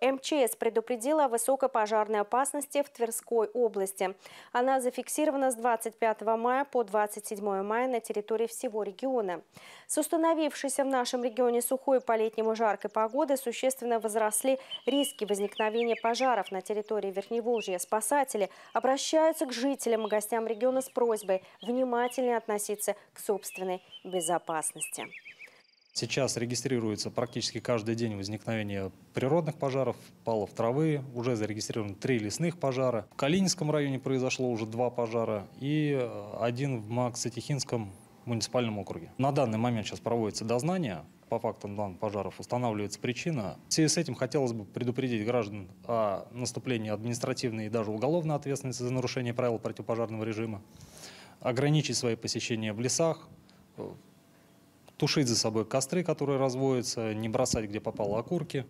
МЧС предупредила о высокой пожарной опасности в Тверской области. Она зафиксирована с 25 мая по 27 мая на территории всего региона. С установившейся в нашем регионе сухой по-летнему жаркой погоды существенно возросли риски возникновения пожаров на территории Верхневолжья. Спасатели обращаются к жителям и гостям региона с просьбой внимательнее относиться к собственной безопасности. Сейчас регистрируется практически каждый день возникновение природных пожаров, палов травы, уже зарегистрировано три лесных пожара. В Калининском районе произошло уже два пожара и э, один в Максатихинском муниципальном округе. На данный момент сейчас проводится дознание по фактам данных пожаров, устанавливается причина. В связи с этим хотелось бы предупредить граждан о наступлении административной и даже уголовной ответственности за нарушение правил противопожарного режима, ограничить свои посещения в лесах, э, тушить за собой костры, которые разводятся, не бросать, где попало окурки.